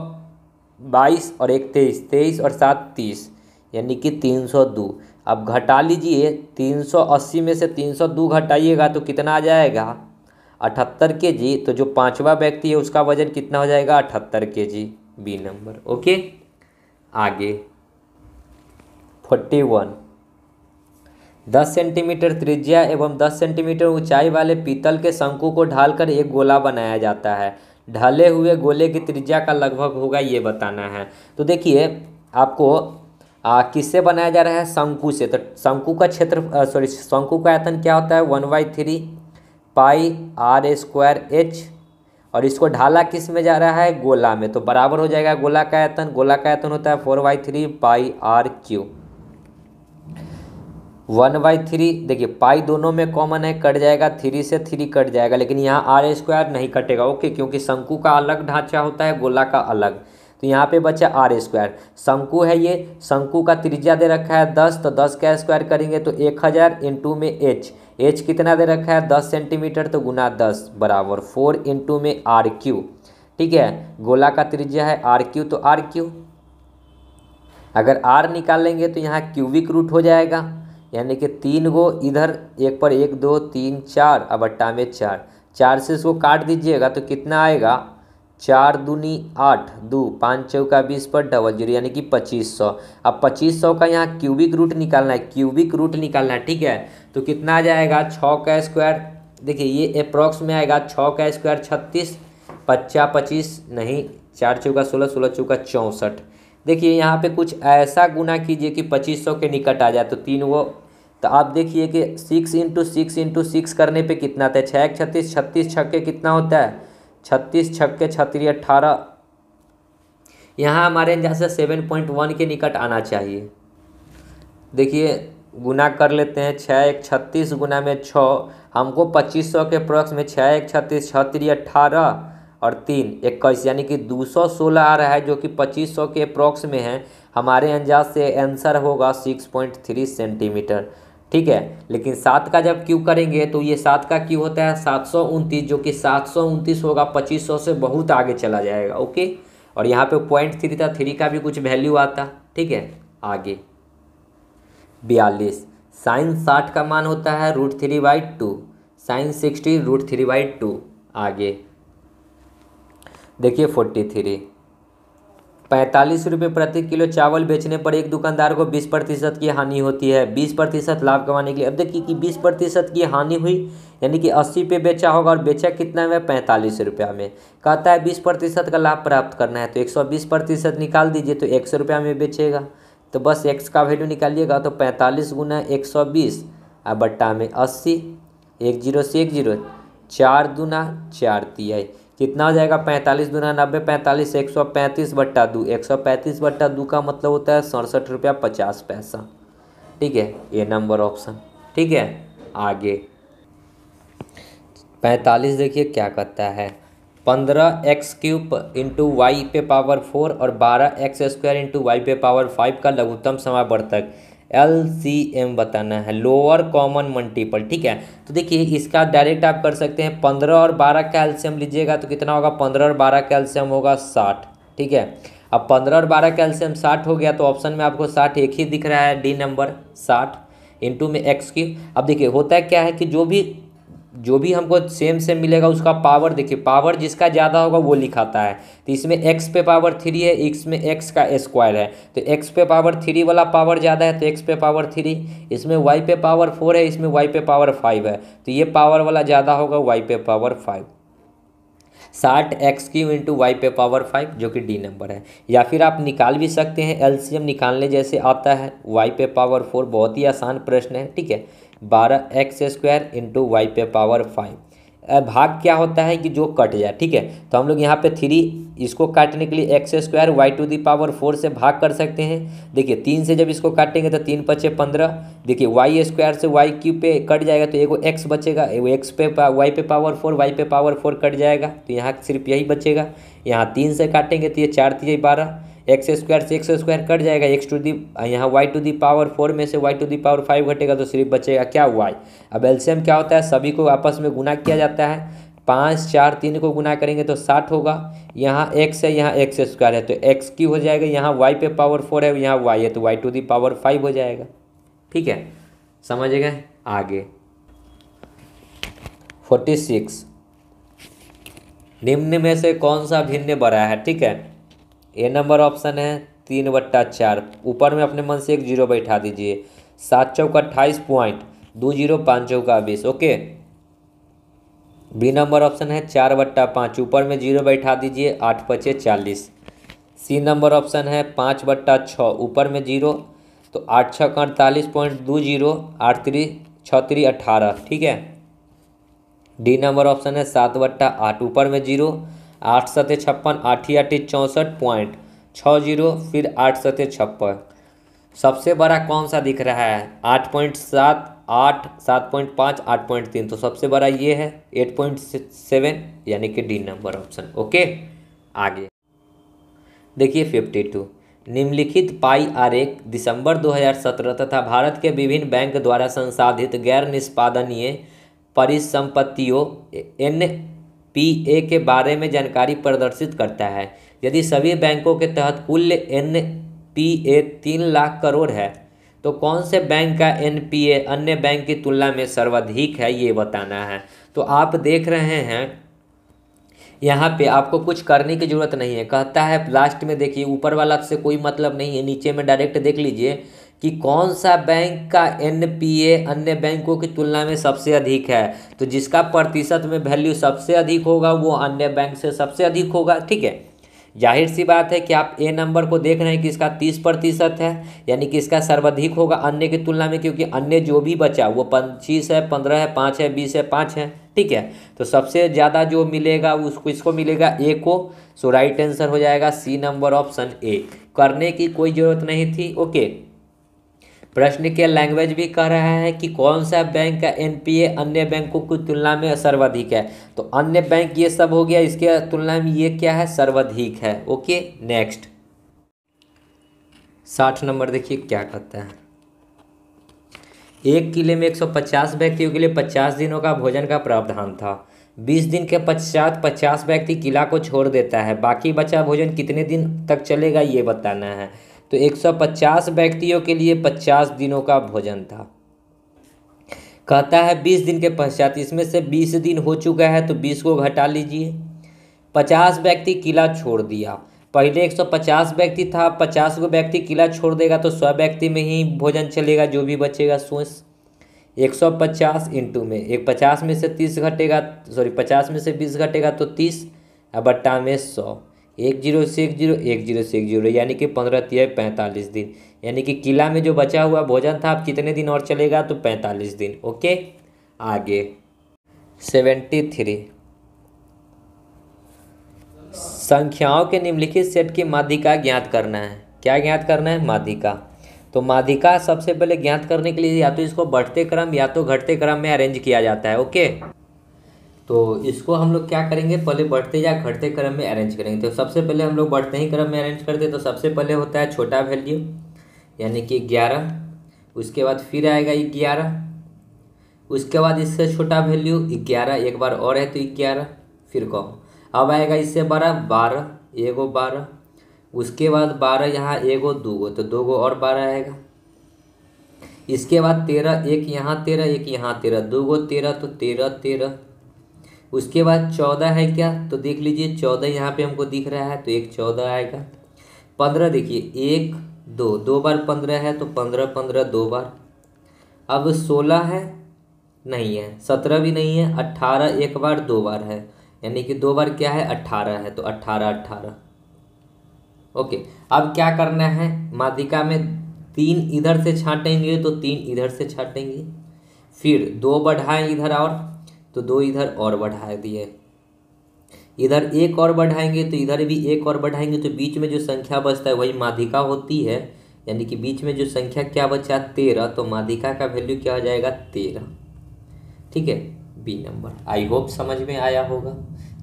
Speaker 1: बाईस और एक तेईस तेईस और सात तीस यानी कि तीन सौ दो अब घटा लीजिए तीन सौ अस्सी में से तीन सौ दो घटाइएगा तो कितना आ जाएगा अठहत्तर के जी तो जो पांचवा व्यक्ति है उसका वजन कितना हो जाएगा अठहत्तर के जी बी नंबर ओके आगे फोर्टी वन दस सेंटीमीटर त्रिज्या एवं दस सेंटीमीटर ऊंचाई वाले पीतल के शंकु को ढालकर एक गोला बनाया जाता है ढले हुए गोले की त्रिज्या का लगभग होगा ये बताना है तो देखिए आपको किससे बनाया जा रहा है शंकु से तो शंकु का क्षेत्र सॉरी शंकु का आयतन क्या होता है one by three pi R square H और इसको ढाला किस में जा रहा है गोला में तो बराबर हो जाएगा गोला का आयतन गोला का आयतन होता है four by three pi R cube one by three देखिए पाई दोनों में कॉमन है कट जाएगा थ्री से थ्री कट जाएगा लेकिन यहाँ आर स्क्वायर नहीं कटेगा ओके क्योंकि शंकु का अलग ढांचा होता है गोला का अलग तो यहाँ पे बचा आर स्क्वायर शंकु है ये शंकु का त्रिज्या दे रखा है दस तो दस का स्क्वायर करेंगे तो एक हज़ार इंटू में एच एच कितना दे रखा है दस सेंटीमीटर तो गुना दस बराबर फोर इंटू में आर क्यू ठीक है गोला का त्रिज्या है आर क्यू तो आर क्यू अगर आर निकालेंगे तो यहाँ क्यूबिक रूट हो जाएगा यानी कि तीन गो इधर एक पर एक दो तीन चार अब अट्टा में चार चार से इसको काट दीजिएगा तो कितना आएगा चार दूनी आठ दो पाँच चौका बीस पर डबल जीरो यानी कि पच्चीस सौ अब पच्चीस सौ का यहाँ क्यूबिक रूट निकालना है क्यूबिक रूट निकालना है ठीक है तो कितना आ जाएगा छः का स्क्वायर देखिए ये अप्रॉक्स में आएगा छः का स्क्वायर छत्तीस पच्चा पच्चीस नहीं चार चौका सोलह सोलह चौका चौंसठ देखिए यहाँ पर कुछ ऐसा गुना कीजिए कि पच्चीस सौ के निकट आ जाए तो तीन वो तो आप देखिए कि six into six into six करने पर कितना आता है छः एक छत्तीस छत्तीस छक्के कितना होता है छत्तीस छक्के छत्तीस अट्ठारह यहाँ हमारे से सेवन पॉइंट वन के निकट आना चाहिए देखिए गुना कर लेते हैं छः एक छत्तीस गुना में छः हमको पच्चीस सौ के प्रोक्स में छः एक छत्तीस छत्तीस अट्ठारह और तीन इक्कीस यानी कि दो सौ सोलह आ रहा है जो कि पच्चीस सौ के अप्रॉक्स में है हमारे अंदाज से आंसर होगा सिक्स पॉइंट थ्री सेंटीमीटर ठीक है लेकिन सात का जब क्यू करेंगे तो ये सात का क्यू होता है सात सौ उनतीस जो कि सात सौ उनतीस होगा पच्चीस सौ से बहुत आगे चला जाएगा ओके और यहाँ पे पॉइंट थ्री था थ्री का भी कुछ वैल्यू आता ठीक है आगे बयालीस साइन साठ का मान होता है root three by two sine sixty root three by two आगे देखिए फोर्टी थ्री पैंतालीस रुपये प्रति किलो चावल बेचने पर एक दुकानदार को बीस प्रतिशत की हानि होती है बीस प्रतिशत लाभ कमाने के लिए अब देखिए कि बीस प्रतिशत की हानि हुई यानी कि अस्सी पे बेचा होगा और बेचा कितना में पैंतालीस रुपया में कहता है बीस प्रतिशत का लाभ प्राप्त करना है तो एक सौ बीस प्रतिशत निकाल दीजिए तो एक सौ रुपया में बेचेगा तो बस एक्स का वैल्यू निकालिएगा तो पैंतालीस गुना एक सौ बीस बट्टा में अस्सी एक जीरो से एक जीरो चार दुना चार तिहाई कितना हो जाएगा पैंतालीस दूना नब्बे पैंतालीस एक सौ पैंतीस बट्टा दो एक सौ पैंतीस बट्टा दो का मतलब होता है सड़सठ रुपया पचास पैसा ठीक है ये नंबर ऑप्शन ठीक है आगे पैंतालीस देखिए क्या कहता है पंद्रह एक्स क्यूब इंटू वाई पे पावर फोर और बारह एक्स स्क्वायर इंटू वाई पे पावर फाइव का लघुत्तम समावर्तक एल सी एम बताना है लोअर कॉमन मल्टीपल ठीक है तो देखिए इसका डायरेक्ट आप कर सकते हैं पंद्रह और बारह का लीजिएगा तो कितना होगा पंद्रह और बारह का होगा साठ ठीक है अब पंद्रह और बारह का साठ हो गया तो ऑप्शन में आपको साठ एक ही दिख रहा है डी नंबर साठ इंटू में एक्स क्यू अब देखिए होता है क्या है कि जो भी जो भी हमको सेम सेम मिलेगा उसका पावर देखिए पावर जिसका ज़्यादा होगा वो लिखाता है तो इसमें एक्स पे पावर थ्री है इसमें एक्स का स्क्वायर है तो एक्स पे पावर थ्री वाला पावर ज़्यादा है तो एक्स पे पावर थ्री इसमें वाई पे पावर फोर है इसमें वाई पे पावर फाइव है तो ये पावर वाला ज़्यादा होगा वाई पे पावर फाइव साठ एक्स क्यू इंटू वाई पे पावर फाइव जो कि डी नंबर है या फिर आप निकाल भी सकते हैं एलसीएम निकालने जैसे आता है वाई पे पावर फोर बहुत ही आसान प्रश्न है ठीक है बारह एक्स स्क्वायर इंटू वाई पे पावर फाइव भाग क्या होता है कि जो कट जाए ठीक है तो हम लोग यहाँ पे थ्री इसको काटने के लिए X square Y to the power four से भाग कर सकते हैं देखिए तीन से जब इसको काटेंगे तो तीन पचे पंद्रह देखिए वाई स्क्वायर से वाई क्यू पे कट जाएगा तो एगो एक्स बचेगा एगो एक्स पे वाई पे पावर फोर वाई पे पावर फोर कट जाएगा तो यहाँ सिर्फ यही बचेगा यहाँ तीन से काटेंगे तो ये चार तीन बारह एक्स स्क्वायर से एक्स स्क्वायर कट जाएगा एक्स टू दी यहाँ Y to the power four में से Y to the power five घटेगा तो सिर्फ बचेगा क्या वाई अब एल्सियम क्या होता है सभी को आपस में गुना किया जाता है पाँच चार तीन को गुना करेंगे तो साठ होगा यहाँ एक्स है यहाँ एक्स स्क्वायर है तो एक्स की हो जाएगा यहाँ वाई पे पावर फोर है यहाँ वाई है तो Y to the power five हो जाएगा ठीक है समझ गए आगे फोर्टी सिक्स निम्न में से कौन सा भिन्न बड़ा है ठीक है ए नंबर ऑप्शन है तीन बट्टा चार ऊपर में अपने मन से एक जीरो बैठा दीजिए सात चौका अट्ठाईस पॉइंट दो जीरो पाँच चौका बीस ओके बी नंबर ऑप्शन है चार बट्टा पाँच ऊपर में जीरो बैठा दीजिए आठ पचे चालीस सी नंबर ऑप्शन है पाँच बट्टा छः ऊपर में जीरो तो आठ छः अड़तालीस पॉइंट दो जीरो आठ त्री छः अट्ठारह ठीक है डी नंबर ऑप्शन है सात बट्टा आठ ऊपर में जीरो आठ सते छप्पन ही आठ चौंसठ पॉइंट छः जीरो फिर आठ सते छप्पन सबसे बड़ा कौन सा दिख रहा है आठ पॉइंट सात आठ सात पॉइंट पाँच आठ पॉइंट तीन तो सबसे बड़ा ये है एट पॉइंट सेवन यानी कि डी नंबर ऑप्शन ओके आगे देखिए फिफ्टी टू निम्नलिखित पाई आर एक दिसंबर 2017 तथा भारत के विभिन्न बैंक द्वारा संसाधित गैर निष्पादनीय परिसंपत्तियों एन पी ए के बारे में जानकारी प्रदर्शित करता है यदि सभी बैंकों के तहत कुल एन पी ए तीन लाख करोड़ है तो कौन से बैंक का एन पी ए अन्य बैंक की तुलना में सर्वाधिक है ये बताना है तो आप देख रहे हैं यहाँ पे आपको कुछ करने की ज़रूरत नहीं है कहता है लास्ट में देखिए ऊपर वाला से कोई मतलब नहीं है नीचे में डायरेक्ट देख लीजिए कि कौन सा बैंक का एनपीए अन्य बैंकों की तुलना में सबसे अधिक है तो जिसका प्रतिशत में वैल्यू सबसे अधिक होगा वो अन्य बैंक से सबसे अधिक होगा ठीक है जाहिर सी बात है कि आप ए नंबर को देख रहे हैं कि इसका तीस प्रतिशत है यानी कि इसका सर्वाधिक होगा अन्य की तुलना में क्योंकि अन्य जो भी बचा वो पच्चीस है पंद्रह है पाँच है बीस है पाँच है ठीक है तो सबसे ज़्यादा जो मिलेगा उसको इसको मिलेगा ए को सो राइट आंसर हो जाएगा सी नंबर ऑप्शन ए करने की कोई ज़रूरत नहीं थी ओके प्रश्न के लैंग्वेज भी कह रहा है कि कौन सा बैंक का एनपीए अन्य बैंकों की तुलना में सर्वाधिक है तो अन्य बैंक ये सब हो गया इसके तुलना में ये क्या है सर्वाधिक है ओके नेक्स्ट साठ नंबर देखिए क्या कहता है एक किले में 150 व्यक्तियों के लिए 50 दिनों का भोजन का प्रावधान था 20 दिन के पश्चात 50 व्यक्ति किला को छोड़ देता है बाकी बचा भोजन कितने दिन तक चलेगा ये बताना है तो 150 व्यक्तियों के लिए 50 दिनों का भोजन था कहता है 20 दिन के पश्चात इसमें से 20 दिन हो चुका है तो 20 को घटा लीजिए 50 व्यक्ति किला छोड़ दिया पहले 150 व्यक्ति था 50 को व्यक्ति किला छोड़ देगा तो सौ व्यक्ति में ही भोजन चलेगा जो भी बचेगा सोच 150 इंटू में एक पचास में से तीस घटेगा सॉरी पचास में से बीस घटेगा तो तीस अब बट्टा में सौ एक जीरो से एक जीरो एक जीरो से एक जीरो यानी कि पंद्रह तीय पैंतालीस दिन यानी कि किला में जो बचा हुआ भोजन था आप कितने दिन और चलेगा तो पैंतालीस दिन ओके आगे सेवेंटी थ्री संख्याओं के निम्नलिखित सेट की माध्यिका ज्ञात करना है क्या ज्ञात करना है माध्यिका तो माध्यिका सबसे पहले ज्ञात करने के लिए या तो इसको बढ़ते क्रम या तो घटते क्रम में अरेंज किया जाता है ओके तो इसको हम लोग क्या करेंगे पहले बढ़ते या घटते क्रम में अरेंज करेंगे तो सबसे पहले हम लोग बढ़ते ही क्रम में अरेंज करते हैं तो सबसे पहले होता है छोटा वैल्यू यानी कि ग्यारह उसके बाद फिर आएगा ग्यारह उसके बाद इससे छोटा वैल्यू ग्यारह एक बार और है तो ग्यारह फिर कहो अब आएगा इससे बारह बारह एगो बारह उसके बाद बारह यहाँ एगो दो गो तो दो गो और बारह आएगा इसके बाद तेरह एक यहाँ तेरह एक यहाँ तेरह दो गो तेरह तो तेरह तेरह उसके बाद चौदह है क्या तो देख लीजिए चौदह यहाँ पे हमको दिख रहा है तो एक चौदह आएगा पंद्रह देखिए एक दो दो बार पंद्रह है तो पंद्रह पंद्रह दो बार अब सोलह है नहीं है सत्रह भी नहीं है अट्ठारह एक बार दो बार है यानी कि दो बार क्या है अट्ठारह है तो अट्ठारह अट्ठारह ओके अब क्या करना है माधिका में तीन इधर से छाटेंगे तो तीन इधर से छाटेंगे फिर दो बढ़ाएं इधर और तो दो इधर और बढ़ा दिए इधर एक और बढ़ाएंगे तो इधर भी एक और बढ़ाएंगे तो बीच में जो संख्या बचता है वही माधिका होती है यानी कि बीच में जो संख्या क्या बचा तेरह तो माधिका का वैल्यू क्या हो जाएगा तेरह ठीक है बी नंबर आई होप समझ में आया होगा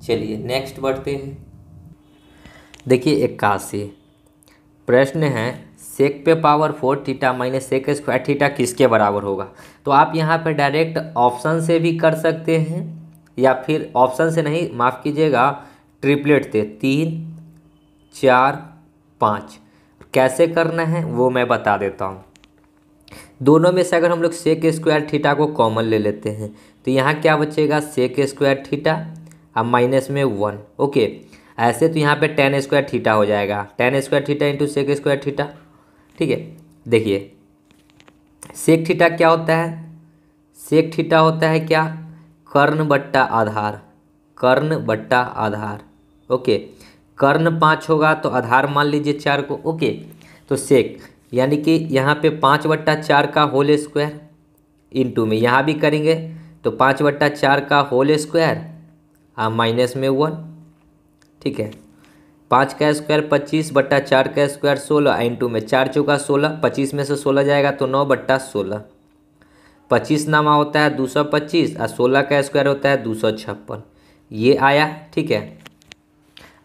Speaker 1: चलिए नेक्स्ट बढ़ते हैं देखिए इक्यासी प्रश्न है सेक पे power four theta minus sec square theta किसके बराबर होगा तो आप यहाँ पर डायरेक्ट ऑप्शन से भी कर सकते हैं या फिर ऑप्शन से नहीं माफ़ कीजिएगा ट्रिपलेट से तीन चार पाँच कैसे करना है वो मैं बता देता हूँ दोनों में से अगर हम लोग सेक स्क्वायर थीटा को कॉमन ले लेते हैं तो यहाँ क्या बचेगा सेक स्क्वायर थीटा अब माइनस में वन ओके ऐसे तो यहाँ पे टेन स्क्वायर थीटा हो जाएगा tan square theta into sec square theta ठीक है देखिए सेक थीटा क्या होता है सेक थीटा होता है क्या कर्ण बट्टा आधार कर्ण बट्टा आधार ओके कर्ण पाँच होगा तो आधार मान लीजिए चार को ओके तो सेक यानी कि यहाँ पे पाँच बट्टा चार का होल स्क्वायर टू में यहाँ भी करेंगे तो पाँच बट्टा चार का होल स्क्वायर और माइनस में वन ठीक है पाँच का स्क्वायर पच्चीस बट्टा चार का स्क्वायर सोलह इंटू में चार चौका सोलह पच्चीस में से सोलह जाएगा तो नौ बट्टा सोलह पच्चीस नामा होता है दो सौ पच्चीस और सोलह का स्क्वायर होता है दो सौ छप्पन ये आया ठीक है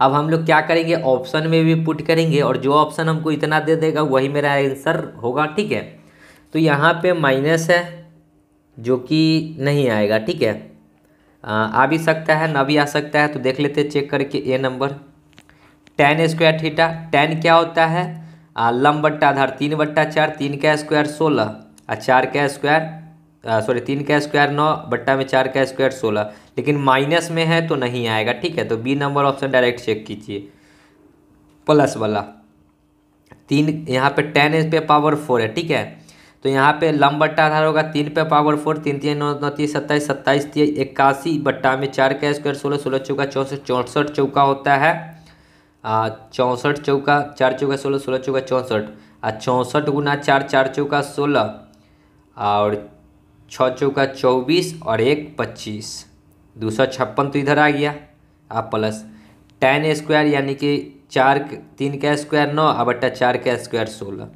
Speaker 1: अब हम लोग क्या करेंगे ऑप्शन में भी पुट करेंगे और जो ऑप्शन हमको इतना दे देगा वही मेरा आंसर होगा ठीक है तो यहाँ पे माइनस है जो कि नहीं आएगा ठीक है आ, आ भी सकता है ना भी आ सकता है तो देख लेते चेक करके A number tan square theta tan क्या होता है लम बट्टा आधार तीन बट्टा चार तीन का स्क्वायर सोलह आ चार का स्क्वायर सॉरी तीन का स्क्वायर नौ बट्टा में चार का स्क्वायर सोलह लेकिन माइनस में है तो नहीं आएगा ठीक है तो B number option direct check कीजिए प्लस वाला तीन यहाँ पे टेन पे पावर फोर है ठीक है तो यहाँ पे लम बट्टा आधार होगा तीन पे पावर फोर तीन तीन नौ नौ तीस सत्ताईस सत्ताईस तीस इक्यासी बट्टा में चार का स्क्वायर सोलह सोलह चौका चौसठ चौंसठ चौका होता है चौंसठ चौका चार चौका सोलह सोलह चौका चौंसठ आ चौंसठ गुना चार चार चौका सोलह और छः चौका चौबीस और एक पच्चीस दो सौ छप्पन तो इधर आ गया आ प्लस टेन स्क्वायर यानी कि चार तीन का स्क्वायर नौ आ बट्टा चार का स्क्वायर सोलह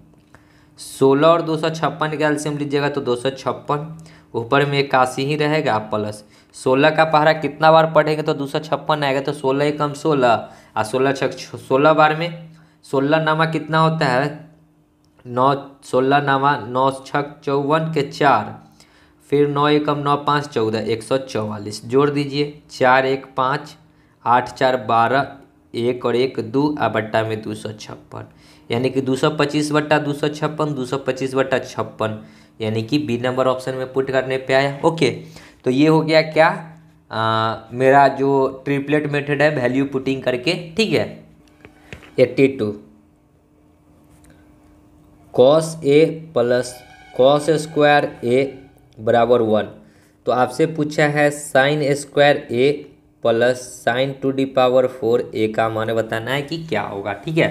Speaker 1: सोलह और दो सौ छप्पन का एल्सियम लीजिएगा तो दो सौ छप्पन ऊपर में इक्यासी ही रहेगा प्लस सोलह का पहरा कितना बार पढ़ेंगे तो दो सौ छप्पन आएगा तो सोलह एकम सोलह और सोलह छः सोलह बार में सोलह नामा कितना होता है नौ सोलह नामा नौ छः चौवन के चार फिर नौ एकम नौ पाँच चौदह एक सौ चौवालीस जोड़ दीजिए चार एक पाँच आठ चार बारह एक और एक दो आ बट्टा में दो सौ छप्पन यानी कि दो सौ पच्चीस बट्टा दो सौ छप्पन दो सौ पच्चीस बट्टा छप्पन यानी कि बी नंबर ऑप्शन में पुट करने पे आया ओके तो ये हो गया क्या आ, मेरा जो ट्रिपलेट मेथड है वैल्यू पुटिंग करके ठीक है eighty two cos A plus cos square A बराबर वन तो आपसे पूछा है sine square A plus sine to the power four A का मान बताना है कि क्या होगा ठीक है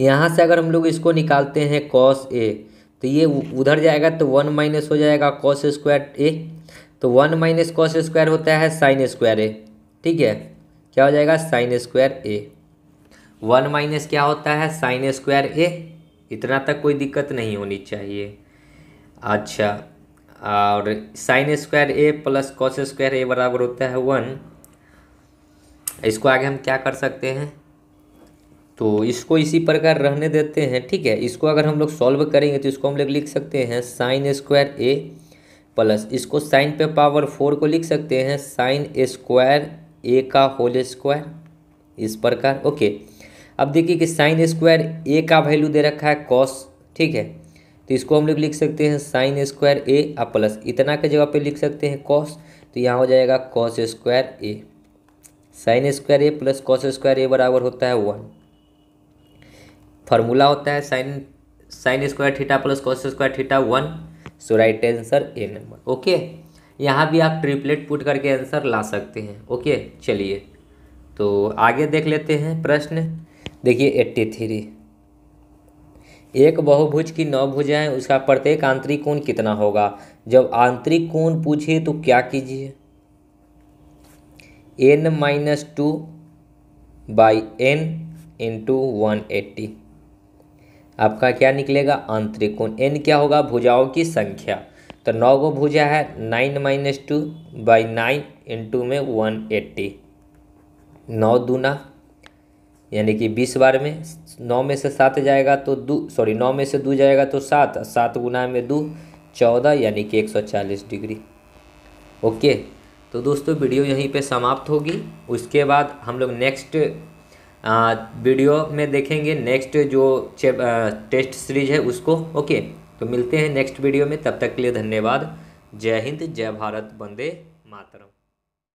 Speaker 1: यहाँ से अगर हम लोग इसको निकालते हैं कॉस ए तो ये उधर जाएगा तो वन माइनस हो जाएगा कॉस स्क्वायर ए तो वन माइनस कॉस स्क्वायर होता है साइन स्क्वायर ए ठीक है क्या हो जाएगा sine square A one minus क्या होता है साइन स्क्वायर ए इतना तक कोई दिक्कत नहीं होनी चाहिए अच्छा और sine square A plus cos square A बराबर होता है वन इसको आगे हम क्या कर सकते हैं तो इसको इसी प्रकार रहने देते हैं ठीक है इसको अगर हम लोग सॉल्व करेंगे तो इसको हम लोग लिख सकते हैं साइन स्क्वायर ए प्लस इसको साइन पे पावर फोर को लिख सकते हैं साइन स्क्वायर ए का होल स्क्वायर इस प्रकार ओके अब देखिए कि साइन स्क्वायर ए का वैल्यू दे रखा है कॉस ठीक है तो इसको हम लोग लिख सकते हैं साइन स्क्वायर ए और प्लस इतना के जगह पे लिख सकते हैं कॉस तो यहाँ हो जाएगा cos square A sine square A plus cos square A बराबर होता है वन फार्मूला होता है sine sine square theta plus cos square theta one so right answer A number okay यहाँ भी आप ट्रिपलेट पुट करके आंसर ला सकते हैं ओके चलिए तो आगे देख लेते हैं प्रश्न देखिए एट्टी थ्री एक बहुभुज की नौ भुजाएं उसका प्रत्येक आंतरिक कोण कितना होगा जब आंतरिक कोण पूछे तो क्या कीजिए N minus two by N into one eighty आपका क्या निकलेगा आंतरिक कोण एन क्या होगा भुजाओं की संख्या तो नौ गो भुजा है nine minus two by nine into में वन एट्टी नौ दूना यानी कि बीस बार में नौ में से सात जाएगा तो दो सॉरी नौ में से दो जाएगा तो सात सात गुना में दो चौदह यानी कि एक सौ चालीस डिग्री ओके तो दोस्तों वीडियो यहीं पे समाप्त होगी उसके बाद हम लोग नेक्स्ट वीडियो में देखेंगे नेक्स्ट जो टेस्ट सीरीज है उसको ओके तो मिलते हैं नेक्स्ट वीडियो में तब तक के लिए धन्यवाद जय हिंद जय भारत वंदे मातरम